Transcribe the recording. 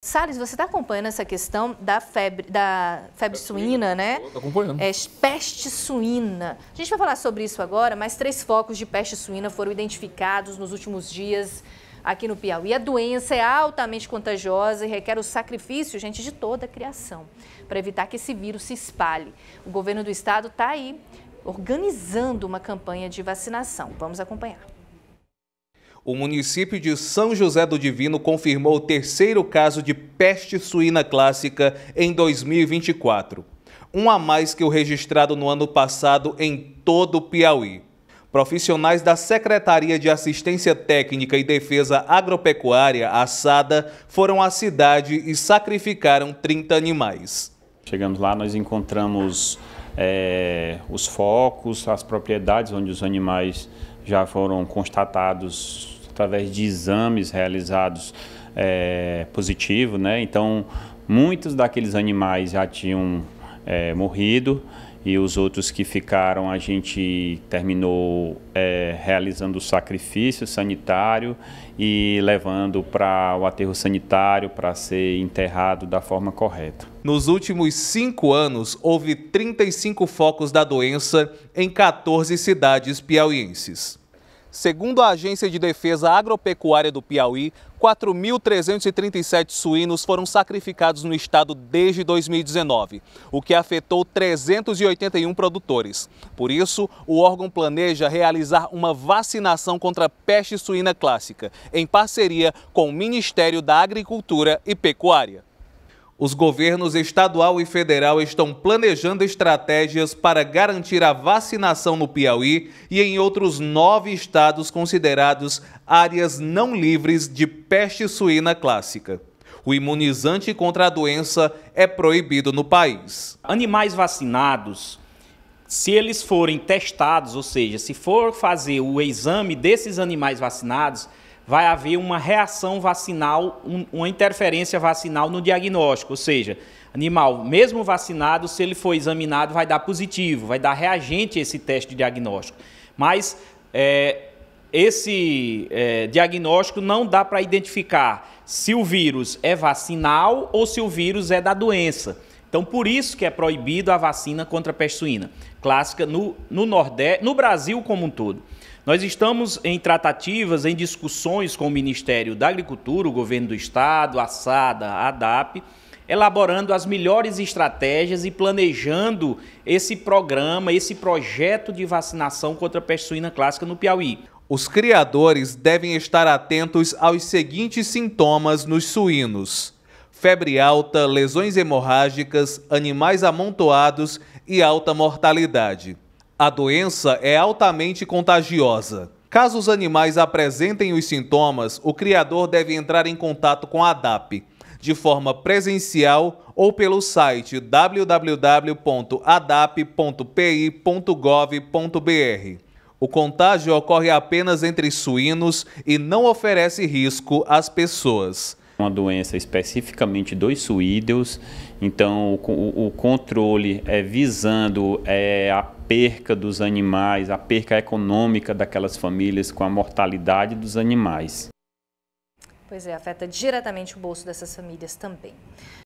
Salles, você está acompanhando essa questão da febre, da febre suína, né? Estou acompanhando. É, peste suína. A gente vai falar sobre isso agora, mas três focos de peste suína foram identificados nos últimos dias aqui no Piauí. A doença é altamente contagiosa e requer o sacrifício, gente, de toda a criação, para evitar que esse vírus se espalhe. O governo do estado está aí organizando uma campanha de vacinação. Vamos acompanhar o município de São José do Divino confirmou o terceiro caso de peste suína clássica em 2024, um a mais que o registrado no ano passado em todo o Piauí. Profissionais da Secretaria de Assistência Técnica e Defesa Agropecuária, a SADA, foram à cidade e sacrificaram 30 animais. Chegamos lá, nós encontramos é, os focos, as propriedades onde os animais já foram constatados através de exames realizados é, positivo, né? Então, muitos daqueles animais já tinham é, morrido e os outros que ficaram a gente terminou é, realizando o sacrifício sanitário e levando para o aterro sanitário para ser enterrado da forma correta. Nos últimos cinco anos, houve 35 focos da doença em 14 cidades piauienses. Segundo a Agência de Defesa Agropecuária do Piauí, 4.337 suínos foram sacrificados no estado desde 2019, o que afetou 381 produtores. Por isso, o órgão planeja realizar uma vacinação contra a peste suína clássica, em parceria com o Ministério da Agricultura e Pecuária. Os governos estadual e federal estão planejando estratégias para garantir a vacinação no Piauí e em outros nove estados considerados áreas não livres de peste suína clássica. O imunizante contra a doença é proibido no país. Animais vacinados, se eles forem testados, ou seja, se for fazer o exame desses animais vacinados, vai haver uma reação vacinal, um, uma interferência vacinal no diagnóstico, ou seja, animal, mesmo vacinado, se ele for examinado, vai dar positivo, vai dar reagente esse teste de diagnóstico. Mas é, esse é, diagnóstico não dá para identificar se o vírus é vacinal ou se o vírus é da doença. Então, por isso que é proibido a vacina contra a peste suína, clássica no, no Nordeste, no Brasil como um todo. Nós estamos em tratativas, em discussões com o Ministério da Agricultura, o governo do Estado, a SADA, a ADAP, elaborando as melhores estratégias e planejando esse programa, esse projeto de vacinação contra a peste suína clássica no Piauí. Os criadores devem estar atentos aos seguintes sintomas nos suínos febre alta, lesões hemorrágicas, animais amontoados e alta mortalidade. A doença é altamente contagiosa. Caso os animais apresentem os sintomas, o criador deve entrar em contato com a DAP, de forma presencial ou pelo site www.adap.pi.gov.br. O contágio ocorre apenas entre suínos e não oferece risco às pessoas uma doença especificamente dos suídeos, então o, o controle é visando é, a perca dos animais, a perca econômica daquelas famílias com a mortalidade dos animais. Pois é, afeta diretamente o bolso dessas famílias também.